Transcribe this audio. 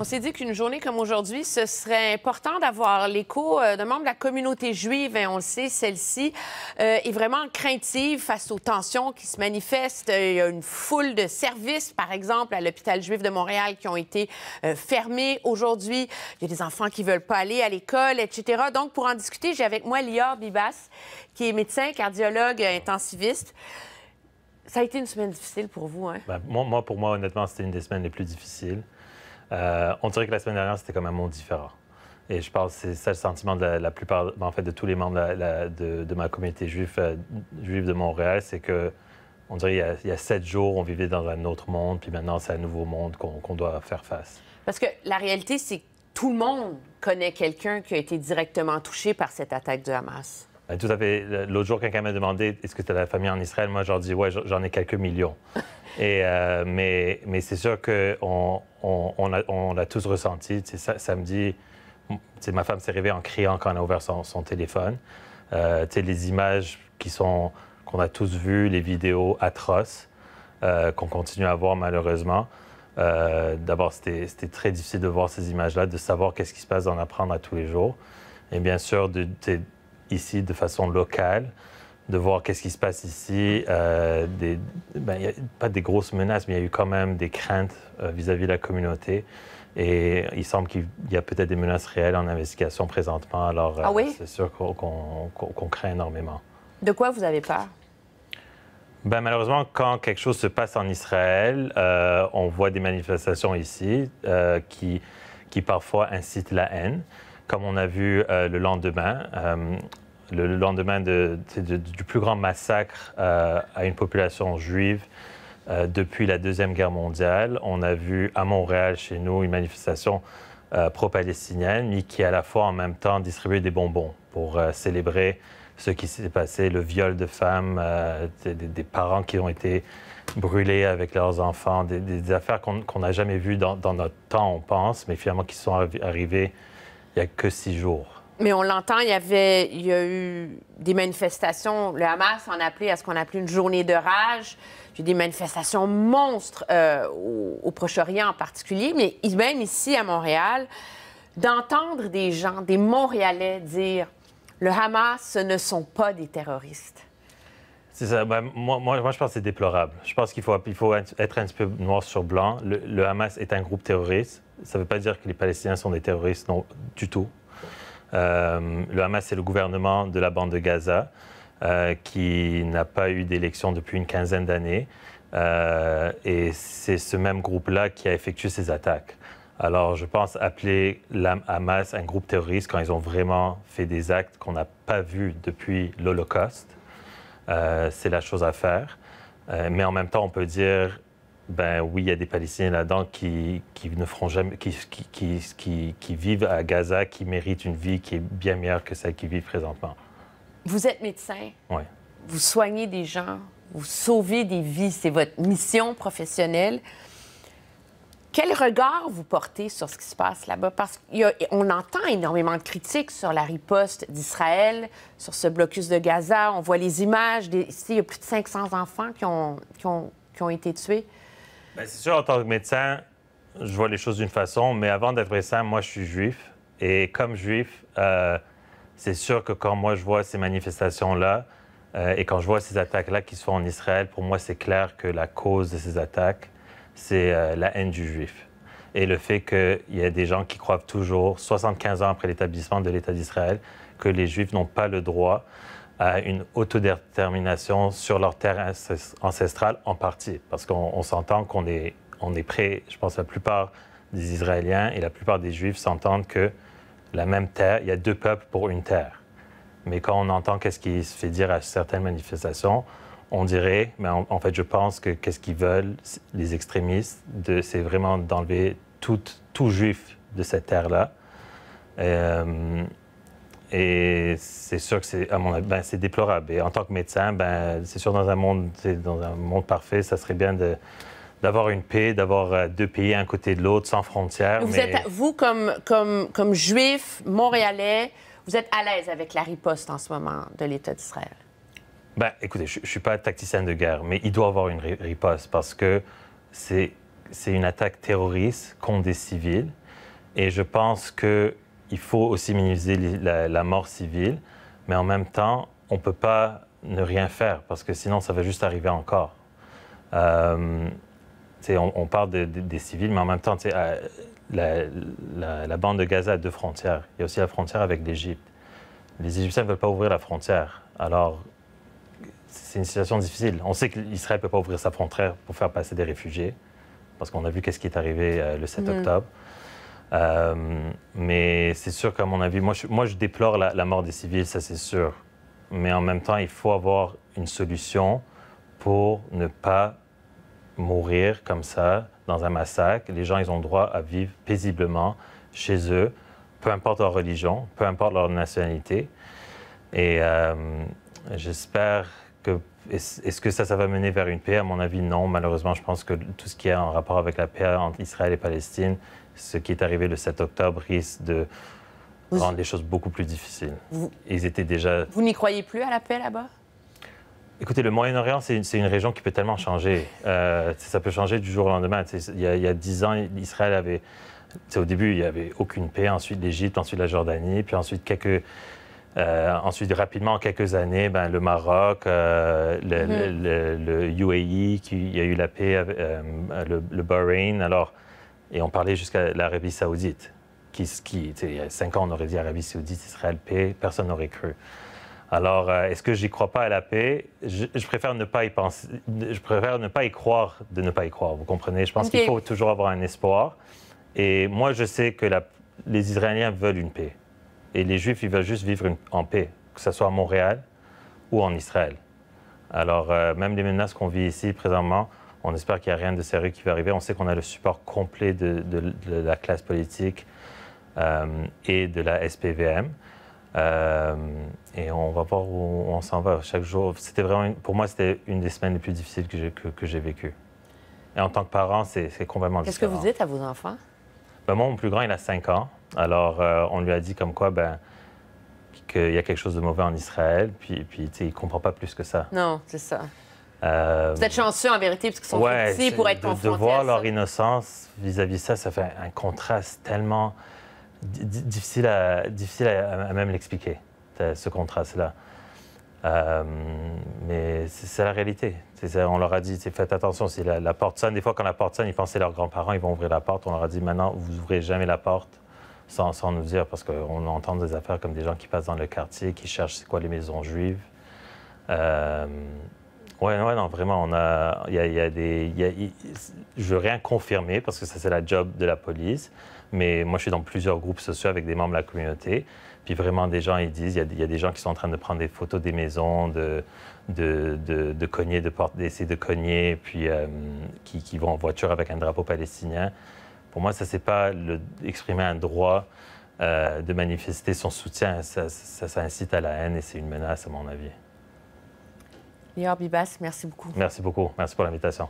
On s'est dit qu'une journée comme aujourd'hui, ce serait important d'avoir l'écho euh, de membres de la communauté juive. Et hein, on le sait, celle-ci euh, est vraiment craintive face aux tensions qui se manifestent. Euh, il y a une foule de services, par exemple, à l'hôpital juif de Montréal qui ont été fermés aujourd'hui. Il y a des enfants qui veulent pas aller à l'école, etc. Donc, pour en discuter, j'ai avec moi Lior Bibas, qui est médecin, cardiologue, intensiviste. Ça a été une semaine difficile pour vous, hein? Ben, moi, pour moi, honnêtement, c'était une des semaines les plus difficiles. Euh, on dirait que la semaine dernière, c'était comme un monde différent. Et je pense que c'est ça le sentiment de la, plupart, en fait, de tous les membres de, ma communauté juive, euh, juive de Montréal, c'est que on dirait il y, a, sept jours, on vivait dans un autre monde, puis maintenant, c'est un nouveau monde qu'on doit faire face. Parce que la réalité, c'est que tout le monde connaît quelqu'un qui a été directement touché par cette attaque du Hamas. Ben, tout à fait. L'autre jour, quelqu'un m'a demandé est-ce que tu as la famille en Israël Moi, j'en dis ouais, j'en ai quelques millions. Et, euh, mais, c'est sûr qu'on l'a tous ressenti. Ça, samedi, ma femme s'est réveillée en criant quand elle a ouvert son, téléphone. Euh, les images qu'on a tous vues, les vidéos atroces euh, qu'on continue à voir malheureusement. Euh, d'abord, c'était très difficile de voir ces images-là, de savoir qu'est-ce qui se passe, d'en apprendre à tous les jours. Et bien sûr, ici, de façon locale, de voir qu'est-ce qui se passe ici. Euh, des, ben, a, pas des grosses menaces, mais il y a eu quand même des craintes euh, vis-à-vis de la communauté. Et il semble qu'il y a peut-être des menaces réelles en investigation présentement. Alors, euh, ah c'est sûr qu'on craint énormément. De quoi vous avez peur? Ben, malheureusement, quand quelque chose se passe en Israël, euh, on voit des manifestations ici qui, qui parfois incitent la haine, comme on a vu le lendemain le, lendemain du plus grand massacre euh, à une population juive euh, depuis la Deuxième Guerre mondiale. On a vu à Montréal, chez nous, une manifestation euh, pro-palestinienne, mais qui à la fois en même temps distribuait des bonbons pour célébrer ce qui s'est passé, le viol de femmes, des, parents qui ont été brûlés avec leurs enfants, des, affaires qu'on n'a jamais vues dans, notre temps, on pense, mais finalement qui sont arrivées il n'y a que six jours. Mais on l'entend, il y avait, il y a eu des manifestations. Le Hamas en appelait à ce qu'on appelait une journée de rage. Il eu des manifestations monstres euh, au, Proche-Orient en particulier, mais même ici à Montréal, d'entendre des gens, des Montréalais dire le Hamas, ce ne sont pas des terroristes. C'est ça. Ben, moi, moi, je pense que c'est déplorable. Je pense qu'il faut, il faut être un petit peu noir sur blanc. Le, le Hamas est un groupe terroriste. Ça ne veut pas dire que les Palestiniens sont des terroristes, non, du tout. Euh, le Hamas est le gouvernement de la bande de Gaza, euh, qui n'a pas eu d'élection depuis une quinzaine d'années. Euh, et c'est ce même groupe-là qui a effectué ces attaques. Alors, je pense appeler le Hamas un groupe terroriste quand ils ont vraiment fait des actes qu'on n'a pas vus depuis l'Holocauste, c'est la chose à faire. mais en même temps, on peut dire ben oui, il y a des Palestiniens là-dedans qui, qui, ne feront jamais, qui, qui, qui, vivent à Gaza, qui méritent une vie qui est bien meilleure que celle qu'ils vivent présentement. Vous êtes médecin. Oui. Vous soignez des gens, vous sauvez des vies, c'est votre mission professionnelle. Quel regard vous portez sur ce qui se passe là-bas? Parce qu'on entend énormément de critiques sur la riposte d'Israël, sur ce blocus de Gaza. On voit les images. Ici, il y a plus de 500 enfants qui ont, qui ont, qui ont été tués. Ben, c'est sûr, en tant que médecin, je vois les choses d'une façon, mais avant d'être médecin, moi, je suis juif. Et comme juif, euh, c'est sûr que quand moi, je vois ces manifestations-là, euh, et quand je vois ces attaques-là qui se font en Israël, pour moi, c'est clair que la cause de ces attaques, c'est euh, la haine du juif. Et le fait qu'il y a des gens qui croient toujours, 75 ans après l'établissement de l'État d'Israël, que les juifs n'ont pas le droit à une autodétermination sur leur terre ancestrale en partie, parce qu'on s'entend qu'on est, on est prêt, je pense la plupart des Israéliens et la plupart des Juifs s'entendent que la même terre, il y a deux peuples pour une terre. Mais quand on entend qu'est-ce qui se fait dire à certaines manifestations, on dirait, mais en, fait je pense que qu'est-ce qu'ils veulent, les extrémistes, c'est vraiment d'enlever tout, tout juif de cette terre-là. Euh, et c'est sûr que c'est, ben, c'est déplorable. Et en tant que médecin, ben, c'est sûr, dans un monde, dans un monde parfait, ça serait bien de, d'avoir une paix, d'avoir euh, deux pays à un côté de l'autre, sans frontières. Vous, êtes, vous comme, comme, comme juif, montréalais, vous êtes à l'aise avec la riposte en ce moment de l'État d'Israël? Ben, écoutez, je ne suis pas tacticien de guerre, mais il doit y avoir une riposte parce que c'est, c'est une attaque terroriste contre des civils. Et je pense que il faut aussi minimiser la, mort civile, mais en même temps, on ne peut pas ne rien faire parce que sinon, ça va juste arriver encore. Euh, on, parle des civils, mais en même temps, la, bande de Gaza a deux frontières. Il y a aussi la frontière avec l'Égypte. Les Égyptiens ne veulent pas ouvrir la frontière. Alors, c'est une situation difficile. On sait que l'Israël ne peut pas ouvrir sa frontière pour faire passer des réfugiés, parce qu'on a vu qu'est-ce qui est arrivé euh, le 7 mm. octobre. Euh, mais c'est sûr qu'à mon avis, moi je, moi, je déplore la, mort des civils, ça c'est sûr. Mais en même temps, il faut avoir une solution pour ne pas mourir comme ça dans un massacre. Les gens, ils ont droit à vivre paisiblement chez eux, peu importe leur religion, peu importe leur nationalité. Et euh, j'espère que... Est-ce que ça, ça va mener vers une paix? À mon avis, non. Malheureusement, je pense que tout ce qui est en rapport avec la paix entre Israël et Palestine, ce qui est arrivé le 7 octobre risque de rendre les choses beaucoup plus difficiles. Vous... Ils étaient déjà... Vous n'y croyez plus à la paix là-bas Écoutez, le Moyen-Orient, c'est une, région qui peut tellement changer. Euh, ça peut changer du jour au lendemain. Il y, a dix ans, Israël avait... Au début, il n'y avait aucune paix. Ensuite, l'Égypte, ensuite la Jordanie, puis ensuite quelques... Euh, ensuite, rapidement, en quelques années, ben, le Maroc, euh, le, UAE, mm-hmm. e, qui, il y a eu la paix, le, Bahreïn. Alors, et on parlait jusqu'à l'Arabie saoudite, qui, il y a cinq ans, on aurait dit Arabie saoudite, Israël, paix, personne n'aurait cru. Alors, euh, est-ce que j'y crois pas à la paix je, préfère ne pas y penser, je préfère ne pas y croire de ne pas y croire, vous comprenez Je pense qu'il faut toujours avoir un espoir. Et moi, je sais que les Israéliens veulent une paix. Et les Juifs, ils veulent juste vivre en paix, que ce soit à Montréal ou en Israël. Alors, euh, même les menaces qu'on vit ici présentement, on espère qu'il n'y a rien de sérieux qui va arriver. On sait qu'on a le support complet de, la classe politique euh, et de la SPVM. Euh, et on va voir où on s'en va chaque jour. C'était vraiment, pour moi, c'était une des semaines les plus difficiles que j'ai, vécues. Et en tant que parent, c'est, complètement difficile. différent. Qu'est-ce que vous dites à vos enfants? Ben, mon plus grand, il a 5 ans. Alors, euh, on lui a dit comme quoi, ben, qu'il y a quelque chose de mauvais en Israël. Puis, puis il ne comprend pas plus que ça. Non, c'est ça. Cette euh, Vous êtes chanceux en vérité, parce qu'ils sont ouais, pour être confrontés. De voir leur innocence vis-à-vis de ça, ça fait un contraste tellement difficile à, difficile à, même l'expliquer, ce contraste-là. Euh, mais c'est la réalité. on leur a dit, faites attention, si la, porte sonne, des fois quand la porte sonne, ils pensaient leurs grands-parents, ils vont ouvrir la porte. On leur a dit, maintenant, vous ouvrez jamais la porte sans, nous dire, parce qu'on entend des affaires comme des gens qui passent dans le quartier, qui cherchent c'est quoi les maisons juives. Euh, oui, ouais, non, vraiment, on a, il y, a, des, je veux rien confirmer parce que ça c'est la job de la police, mais moi je suis dans plusieurs groupes sociaux avec des membres de la communauté, puis vraiment des gens ils disent, il y, a des gens qui sont en train de prendre des photos des maisons, de de, de, de cogner, d'essayer de cogner, puis euh, qui, vont en voiture avec un drapeau palestinien. Pour moi, ça c'est pas exprimer un droit. Euh, de manifester son soutien, ça, ça incite à la haine et c'est une menace à mon avis merci beaucoup. Merci beaucoup. Merci pour l'invitation.